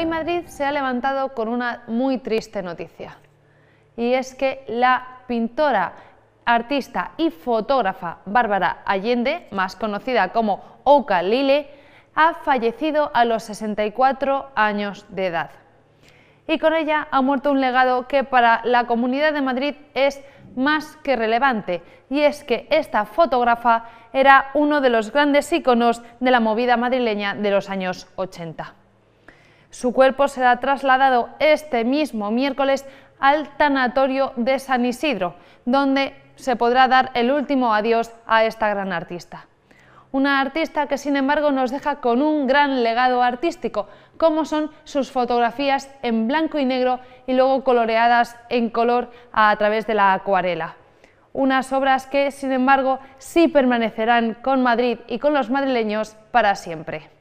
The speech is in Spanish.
Hoy Madrid se ha levantado con una muy triste noticia y es que la pintora, artista y fotógrafa Bárbara Allende, más conocida como Oka Lile, ha fallecido a los 64 años de edad. Y con ella ha muerto un legado que para la Comunidad de Madrid es más que relevante, y es que esta fotógrafa era uno de los grandes íconos de la movida madrileña de los años 80. Su cuerpo será trasladado este mismo miércoles al tanatorio de San Isidro, donde se podrá dar el último adiós a esta gran artista. Una artista que sin embargo nos deja con un gran legado artístico, como son sus fotografías en blanco y negro y luego coloreadas en color a través de la acuarela. Unas obras que sin embargo sí permanecerán con Madrid y con los madrileños para siempre.